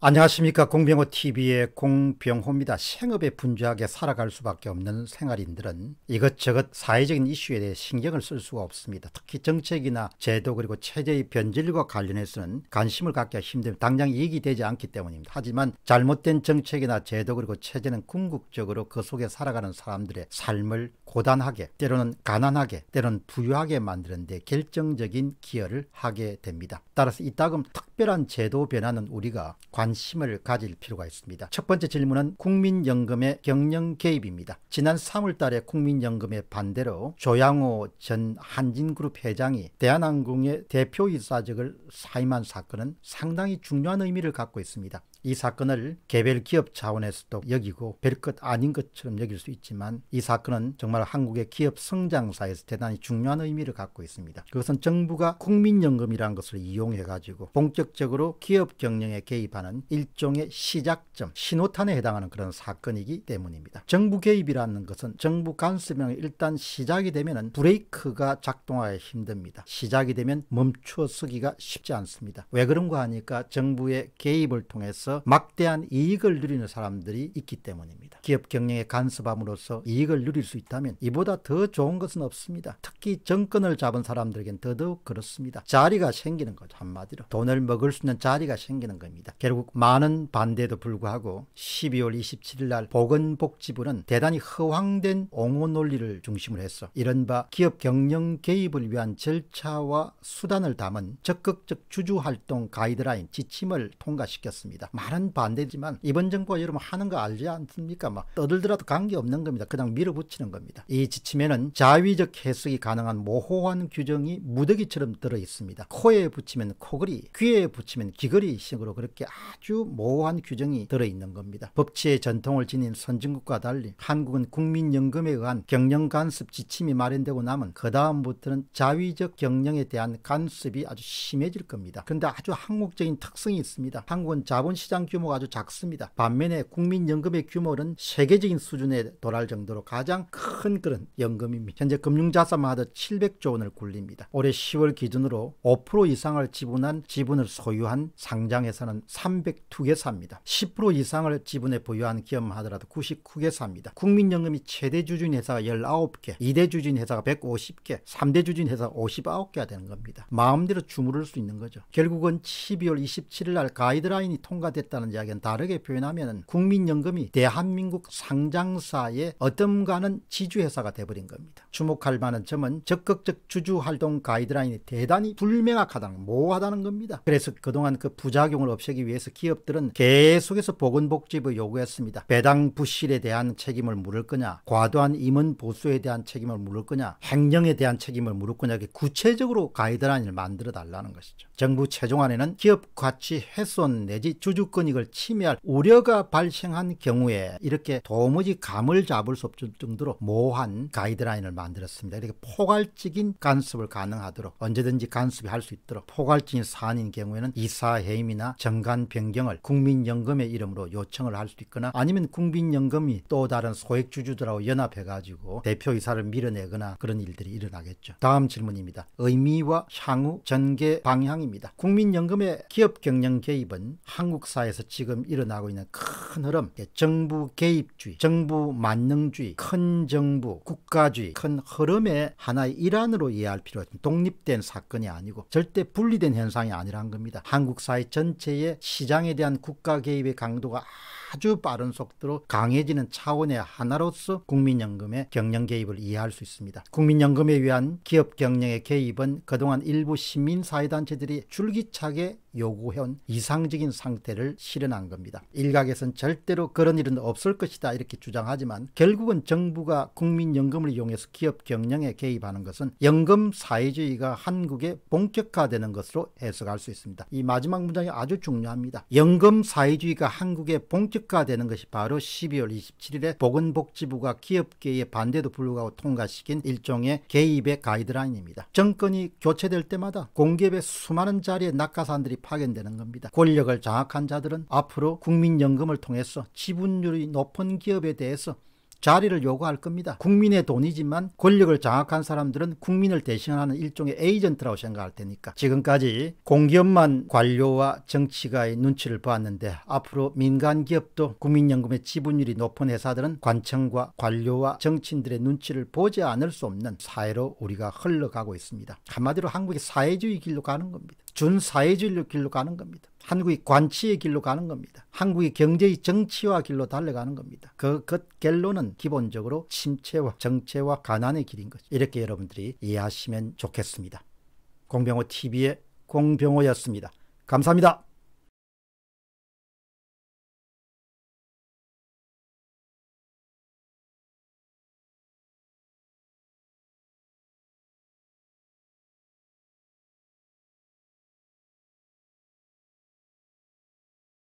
안녕하십니까 공병호 TV의 공병호입니다. 생업에 분주하게 살아갈 수밖에 없는 생활인들은 이것저것 사회적인 이슈에 대해 신경을 쓸 수가 없습니다. 특히 정책이나 제도 그리고 체제의 변질과 관련해서는 관심을 갖기가 힘들면 당장 이익이 되지 않기 때문입니다. 하지만 잘못된 정책이나 제도 그리고 체제는 궁극적으로 그 속에 살아가는 사람들의 삶을 고단하게 때로는 가난하게 때로는 부유하게 만드는데 결정적인 기여를 하게 됩니다. 따라서 이따금 특별한 제도 변화는 우리가 관 관심을 가질 필요가 있습니다. 첫 번째 질문은 국민연금의 경영 개입입니다. 지난 3월 달에 국민연금의 반대로 조양호 전 한진그룹 회장이 대한항공의 대표이사직을 사임한 사건은 상당히 중요한 의미를 갖고 있습니다. 이 사건을 개별 기업 차원에서도 여기고 별 것 아닌 것처럼 여길 수 있지만 이 사건은 정말 한국의 기업 성장사에서 대단히 중요한 의미를 갖고 있습니다. 그것은 정부가 국민연금이라는 것을 이용해 가지고 본격적으로 기업 경영에 개입하는 일종의 시작점, 신호탄에 해당하는 그런 사건이기 때문입니다. 정부 개입이라는 것은 정부 간섭이 일단 시작이 되면 브레이크가 작동하기 힘듭니다. 시작이 되면 멈춰어 서기가 쉽지 않습니다. 왜 그런가 하니까 정부의 개입을 통해서 함으로써 막대한 이익을 누리는 사람들이 있기 때문입니다. 기업 경영에 간섭함으로써 이익을 누릴 수 있다면 이보다 더 좋은 것은 없습니다. 특히 정권을 잡은 사람들에겐 더더욱 그렇습니다. 자리가 생기는 거죠. 한마디로. 돈을 먹을 수 있는 자리가 생기는 겁니다. 결국 많은 반대에도 불구하고 12월 27일 날 보건복지부는 대단히 허황된 옹호 논리를 중심으로 해서 이른바 기업 경영 개입을 위한 절차와 수단을 담은 적극적 주주활동 가이드라인 지침을 통과시켰습니다. 많은 반대지만 이번 정부가 여러분 하는 거 알지 않습니까? 막 떠들더라도 관계없는 겁니다. 그냥 밀어붙이는 겁니다. 이 지침에는 자위적 해석이 가능한 모호한 규정이 무더기처럼 들어있습니다. 코에 붙이면 코걸이, 귀에 붙이면 귀걸이식으로 그렇게 아주 모호한 규정이 들어있는 겁니다. 법치의 전통을 지닌 선진국과 달리 한국은 국민연금에 의한 경영간섭 지침이 마련되고 나면 그 다음부터는 자위적 경영에 대한 간섭이 아주 심해질 겁니다. 그런데 아주 한국적인 특성이 있습니다. 한국은 자본시 시장 규모가 아주 작습니다. 반면에 국민연금의 규모는 세계적인 수준에 도달 정도로 가장 큰 그런 연금입니다. 현재 금융자산마다 700조 원을 굴립니다. 올해 10월 기준으로 5% 이상을 지분한 지분을 소유한 상장회사는 302개사입니다. 10% 이상을 지분에 보유한 기업만 하더라도 99개사입니다. 국민연금이 최대 주주인 회사가 19개, 2대 주주인 회사가 150개, 3대 주주인 회사가 59개가 되는 겁니다. 마음대로 주무를 수 있는 거죠. 결국은 12월 27일 날 가이드라인이 통과된 잘못됐다는 이야기는 다르게 표현하면 국민연금이 대한민국 상장사의 어떤가는 지주회사가 돼버린 겁니다. 주목할 만한 점은 적극적 주주활동 가이드라인이 대단히 불명확하다는 모호하다는 겁니다. 그래서 그동안 그 부작용을 없애기 위해서 기업들은 계속해서 보건복지부 요구했습니다. 배당 부실에 대한 책임을 물을 거냐 과도한 임원 보수에 대한 책임을 물을 거냐 행정에 대한 책임을 물을 거냐 이게 구체적으로 가이드라인을 만들어 달라는 것이죠. 정부 최종안에는 기업 가치 훼손 내지 주주 인권익을 침해할 우려가 발생한 경우에 이렇게 도무지 감을 잡을 수 없을 정도로 모호한 가이드라인을 만들었습니다. 이렇게 포괄적인 간섭을 가능하도록 언제든지 간섭이 할 수 있도록 포괄적인 사안인 경우에는 이사 해임이나 정관 변경을 국민연금의 이름으로 요청을 할 수 있거나 아니면 국민연금이 또 다른 소액주주들하고 연합해가지고 대표이사를 밀어내거나 그런 일들이 일어나겠죠. 다음 질문입니다. 의미와 향후 전개 방향입니다. 국민연금의 기업경영 개입은 한국 사 역사에서 지금 일어나고 있는 큰 흐름 정부 개입주의, 정부 만능주의, 큰 정부, 국가주의 큰 흐름의 하나의 일환으로 이해할 필요가 있습니다. 독립된 사건이 아니고 절대 분리된 현상이 아니라는 겁니다. 한국 사회 전체의 시장에 대한 국가 개입의 강도가 아주 빠른 속도로 강해지는 차원의 하나로서 국민연금의 경영 개입을 이해할 수 있습니다. 국민연금에 의한 기업 경영의 개입은 그동안 일부 시민사회단체들이 줄기차게 요구해온 이상적인 상태를 실현한 겁니다. 일각에선 절대로 그런 일은 없을 것이다 이렇게 주장하지만 결국은 정부가 국민연금을 이용해서 기업 경영에 개입하는 것은 연금 사회주의가 한국에 본격화되는 것으로 해석할 수 있습니다. 이 마지막 문장이 아주 중요합니다. 연금 사회주의가 한국에 본격화되는 것이 바로 12월 27일에 보건복지부가 기업계의 반대도 불구하고 통과시킨 일종의 개입의 가이드라인입니다. 정권이 교체될 때마다 공기업의 수많은 자리에 낙하산들이 파견되는 겁니다. 권력을 장악한 자들은 앞으로 국민연금을 통해서 지분율이 높은 기업에 대해서 자리를 요구할 겁니다. 국민의 돈이지만 권력을 장악한 사람들은 국민을 대신하는 일종의 에이전트라고 생각할 테니까. 지금까지 공기업만 관료와 정치가의 눈치를 보았는데 앞으로 민간기업도 국민연금의 지분율이 높은 회사들은 관청과 관료와 정치인들의 눈치를 보지 않을 수 없는 사회로 우리가 흘러가고 있습니다. 한마디로 한국의 사회주의 길로 가는 겁니다. 준사회주의 길로 가는 겁니다. 한국이 관치의 길로 가는 겁니다. 한국이 경제의 정치화 길로 달려가는 겁니다. 그, 그 결론은 기본적으로 침체와 정체와 가난의 길인 것죠 이렇게 여러분들이 이해하시면 좋겠습니다. 공병호 TV의 공병호였습니다. 감사합니다.